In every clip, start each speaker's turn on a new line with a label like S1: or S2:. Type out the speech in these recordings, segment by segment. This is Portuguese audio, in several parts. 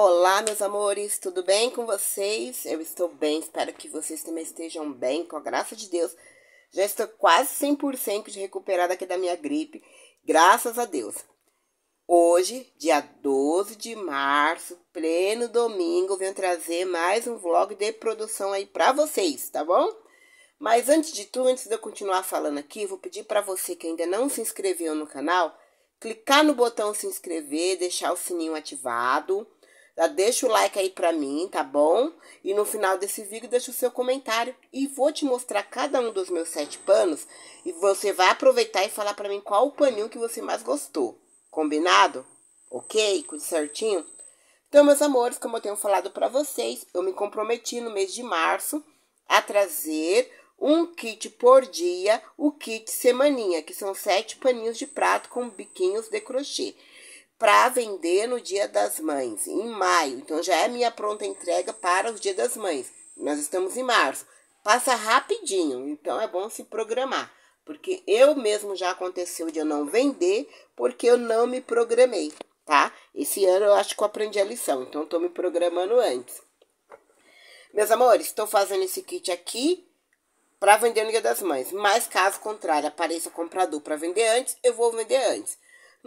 S1: Olá, meus amores, tudo bem com vocês? Eu estou bem, espero que vocês também estejam bem, com a graça de Deus. Já estou quase 100% de recuperada aqui da minha gripe, graças a Deus. Hoje, dia 12 de março, pleno domingo, venho trazer mais um vlog de produção aí para vocês, tá bom? Mas antes de tudo, antes de eu continuar falando aqui, vou pedir para você que ainda não se inscreveu no canal, clicar no botão se inscrever, deixar o sininho ativado ah, deixa o like aí pra mim, tá bom? E no final desse vídeo deixa o seu comentário. E vou te mostrar cada um dos meus sete panos. E você vai aproveitar e falar pra mim qual o paninho que você mais gostou. Combinado? Ok? Tudo certinho? Então, meus amores, como eu tenho falado pra vocês, eu me comprometi no mês de março a trazer um kit por dia, o kit semaninha, que são sete paninhos de prato com biquinhos de crochê para vender no Dia das Mães, em maio. Então já é minha pronta entrega para o Dia das Mães. Nós estamos em março. Passa rapidinho, então é bom se programar. Porque eu mesmo já aconteceu de eu não vender porque eu não me programei, tá? Esse ano eu acho que eu aprendi a lição, então estou me programando antes. Meus amores, estou fazendo esse kit aqui para vender no Dia das Mães. Mas caso contrário, apareça comprador para vender antes, eu vou vender antes.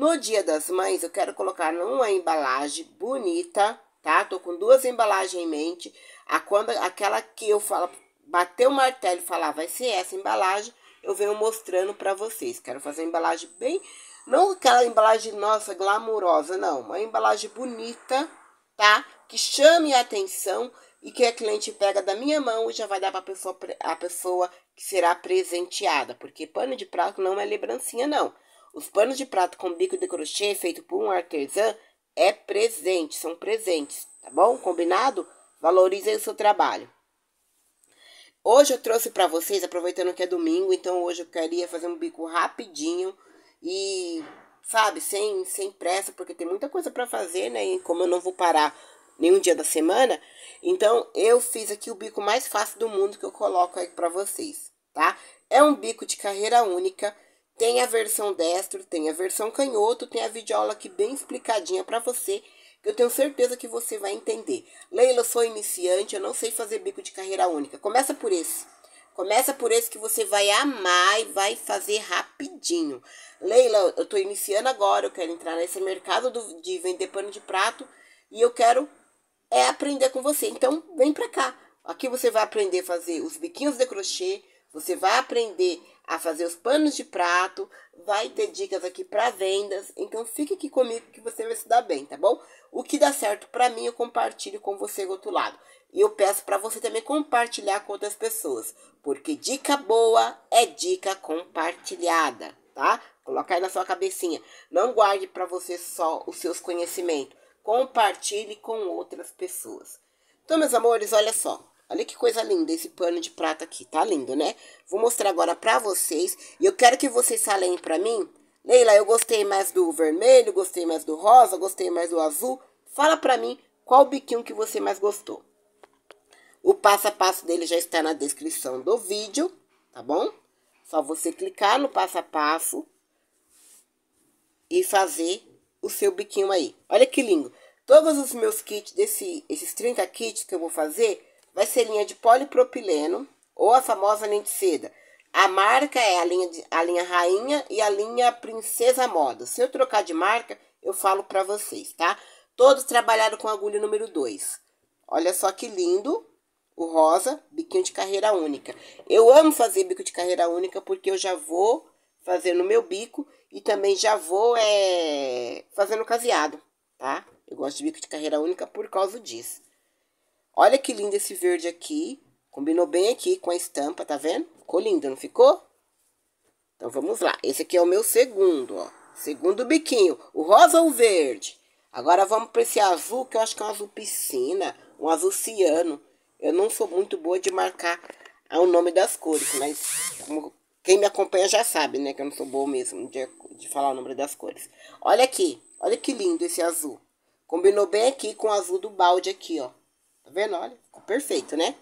S1: No Dia das Mães, eu quero colocar numa embalagem bonita, tá? Tô com duas embalagens em mente. A quando, aquela que eu falo, bater o martelo e falar, vai ser essa embalagem, eu venho mostrando para vocês. Quero fazer uma embalagem bem... Não aquela embalagem, nossa, glamurosa, não. Uma embalagem bonita, tá? Que chame a atenção e que a cliente pega da minha mão e já vai dar para pessoa, a pessoa que será presenteada. Porque pano de prato não é lembrancinha, não. Os panos de prato com bico de crochê feito por um artesã é presente, são presentes, tá bom? Combinado? Valorizem o seu trabalho. Hoje eu trouxe para vocês, aproveitando que é domingo, então hoje eu queria fazer um bico rapidinho e, sabe, sem, sem pressa, porque tem muita coisa para fazer, né? E como eu não vou parar nenhum dia da semana, então eu fiz aqui o bico mais fácil do mundo que eu coloco aí para vocês, tá? É um bico de carreira única tem a versão destro, tem a versão canhoto, tem a videoaula aqui bem explicadinha para você, que eu tenho certeza que você vai entender. Leila, eu sou iniciante, eu não sei fazer bico de carreira única. Começa por esse. Começa por esse que você vai amar e vai fazer rapidinho. Leila, eu estou iniciando agora, eu quero entrar nesse mercado do, de vender pano de prato e eu quero é aprender com você. Então, vem para cá. Aqui você vai aprender a fazer os biquinhos de crochê, você vai aprender a fazer os panos de prato, vai ter dicas aqui para vendas. Então fique aqui comigo que você vai estudar bem, tá bom? O que dá certo para mim eu compartilho com você do outro lado. E eu peço para você também compartilhar com outras pessoas, porque dica boa é dica compartilhada, tá? Coloca aí na sua cabecinha. Não guarde para você só os seus conhecimentos. Compartilhe com outras pessoas. Então, meus amores, olha só. Olha que coisa linda esse pano de prata aqui, tá lindo, né? Vou mostrar agora pra vocês e eu quero que vocês falem pra mim. Leila, eu gostei mais do vermelho, gostei mais do rosa, gostei mais do azul. Fala pra mim qual biquinho que você mais gostou. O passo a passo dele já está na descrição do vídeo, tá bom? Só você clicar no passo a passo e fazer o seu biquinho aí. Olha que lindo. Todos os meus kits, desse, esses 30 kits que eu vou fazer vai ser linha de polipropileno ou a famosa linha de seda. A marca é a linha, de, a linha rainha e a linha princesa moda. Se eu trocar de marca, eu falo para vocês, tá? Todos trabalharam com agulha número 2. Olha só que lindo o rosa, biquinho de carreira única. Eu amo fazer bico de carreira única porque eu já vou fazer no meu bico e também já vou é, eh, fazendo caseado, tá? Eu gosto de bico de carreira única por causa disso. Olha que lindo esse verde aqui. Combinou bem aqui com a estampa, tá vendo? Ficou lindo, não ficou? Então, vamos lá. Esse aqui é o meu segundo, ó. Segundo biquinho. O rosa ou o verde? Agora, vamos para esse azul, que eu acho que é um azul piscina. Um azul ciano. Eu não sou muito boa de marcar ah, o nome das cores, mas quem me acompanha já sabe, né? Que eu não sou boa mesmo de, de falar o nome das cores. Olha aqui. Olha que lindo esse azul. Combinou bem aqui com o azul do balde aqui, ó. Tá vendo? Olha, ficou perfeito, né?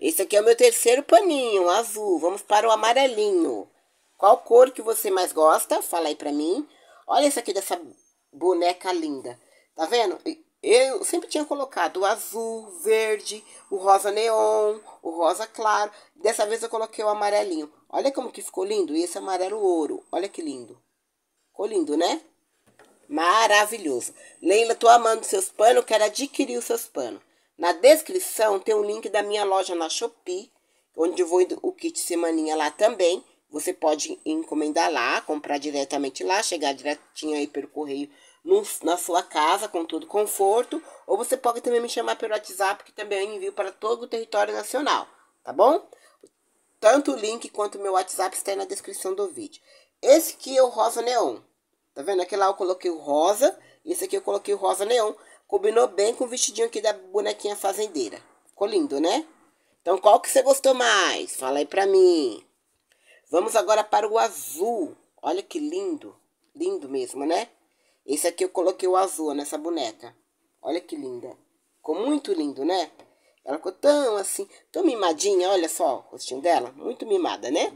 S1: Esse aqui é o meu terceiro paninho, azul. Vamos para o amarelinho. Qual cor que você mais gosta? Fala aí pra mim. Olha esse aqui dessa boneca linda. Tá vendo? Eu sempre tinha colocado o azul, verde, o rosa neon, o rosa claro. Dessa vez eu coloquei o amarelinho. Olha como que ficou lindo. E esse amarelo ouro. Olha que lindo. Ficou lindo, né? Maravilhoso. Leila, tô amando seus panos, quero adquirir os seus panos. Na descrição tem um link da minha loja na Shopee, onde eu vou o kit semaninha lá também. Você pode encomendar lá, comprar diretamente lá, chegar direitinho aí pelo correio no, na sua casa com todo conforto. Ou você pode também me chamar pelo WhatsApp, que também envio para todo o território nacional, tá bom? Tanto o link quanto o meu WhatsApp está aí na descrição do vídeo. Esse aqui é o Rosa Neon. Tá vendo? aquele lá eu coloquei o rosa. E esse aqui eu coloquei o rosa neon. Combinou bem com o vestidinho aqui da bonequinha fazendeira. Ficou lindo, né? Então, qual que você gostou mais? Fala aí pra mim. Vamos agora para o azul. Olha que lindo. Lindo mesmo, né? Esse aqui eu coloquei o azul nessa boneca. Olha que linda. Ficou muito lindo, né? Ela ficou tão assim, tão mimadinha. Olha só o rostinho dela. Muito mimada, né?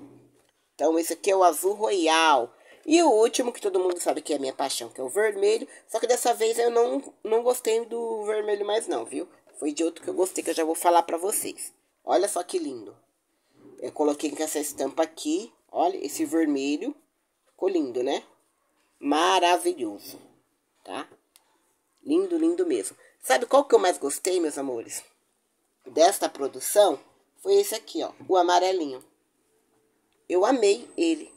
S1: Então, esse aqui é o azul royal. E o último, que todo mundo sabe que é a minha paixão, que é o vermelho. Só que dessa vez eu não, não gostei do vermelho mais não, viu? Foi de outro que eu gostei, que eu já vou falar pra vocês. Olha só que lindo. Eu coloquei com essa estampa aqui. Olha, esse vermelho. Ficou lindo, né? Maravilhoso, tá? Lindo, lindo mesmo. Sabe qual que eu mais gostei, meus amores? Desta produção foi esse aqui, ó. O amarelinho. Eu amei ele.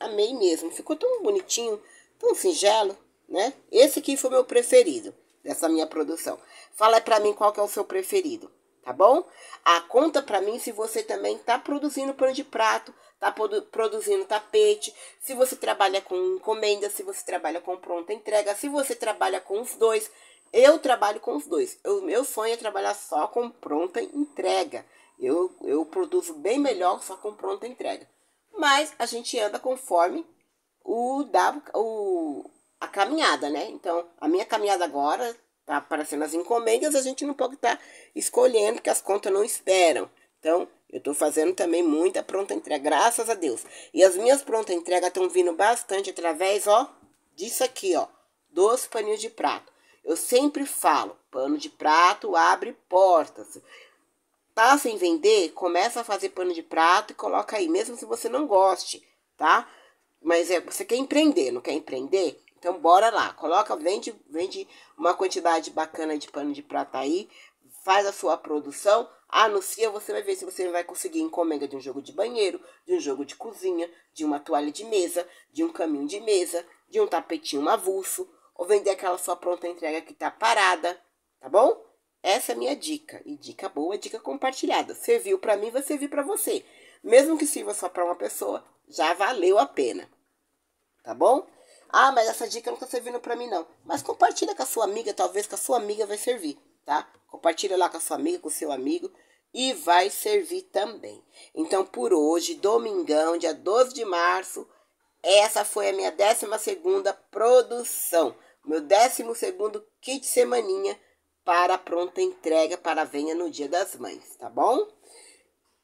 S1: Amei mesmo. Ficou tão bonitinho, tão singelo, né? Esse aqui foi meu preferido dessa minha produção. Fala para mim qual que é o seu preferido, tá bom? ah, conta para mim se você também tá produzindo pano de prato, tá produ produzindo tapete, se você trabalha com encomenda, se você trabalha com pronta entrega, se você trabalha com os dois. Eu trabalho com os dois. O meu sonho é trabalhar só com pronta entrega. Eu, eu produzo bem melhor só com pronta entrega mas a gente anda conforme o da o, a caminhada, né? Então, a minha caminhada agora tá aparecendo as encomendas, a gente não pode estar tá escolhendo que as contas não esperam. Então, eu estou fazendo também muita pronta entrega, graças a Deus. E as minhas pronta entrega estão vindo bastante através, ó, disso aqui, ó, dos paninhos de prato. Eu sempre falo, pano de prato abre portas. Tá sem vender? Começa a fazer pano de prato e coloca aí, mesmo se você não goste, tá? Mas é, você quer empreender, não quer empreender? Então bora lá, coloca, vende, vende uma quantidade bacana de pano de prata aí, faz a sua produção, anuncia, você vai ver se você vai conseguir encomenda de um jogo de banheiro, de um jogo de cozinha, de uma toalha de mesa, de um caminho de mesa, de um tapetinho avulso, ou vender aquela sua pronta entrega que tá parada, tá bom? Essa é a minha dica. E dica boa, é dica compartilhada. Serviu para mim, vai servir para você. Mesmo que sirva só para uma pessoa, já valeu a pena. Tá bom? Ah, mas essa dica não tá servindo para mim não. Mas compartilha com a sua amiga, talvez com a sua amiga vai servir, tá? Compartilha lá com a sua amiga, com o seu amigo e vai servir também. Então, por hoje, domingão, dia 12 de março, essa foi a minha 12 produção, meu 12 kit semaninha para pronta entrega para venha no Dia das Mães, tá bom?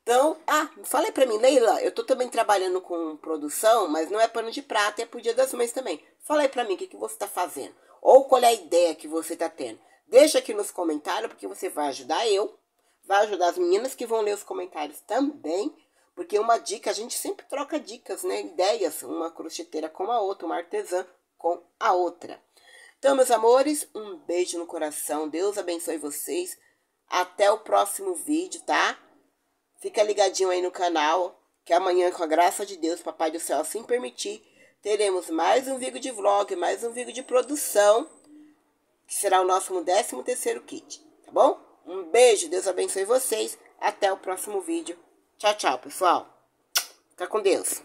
S1: Então, ah, falei para mim, Leila, eu tô também trabalhando com produção, mas não é pano de prata, é pro Dia das Mães também. Falei para mim o que, que você tá fazendo, ou qual é a ideia que você tá tendo. Deixa aqui nos comentários, porque você vai ajudar eu, vai ajudar as meninas que vão ler os comentários também, porque uma dica, a gente sempre troca dicas, né? Ideias, uma crocheteira com a outra, uma artesã com a outra. Então, meus amores, um beijo no coração. Deus abençoe vocês. Até o próximo vídeo, tá? Fica ligadinho aí no canal, que amanhã, com a graça de Deus, Papai do Céu assim permitir, teremos mais um vídeo de vlog, mais um vídeo de produção, que será o nosso 13º kit, tá bom? Um beijo, Deus abençoe vocês. Até o próximo vídeo. Tchau, tchau, pessoal. Fica com Deus.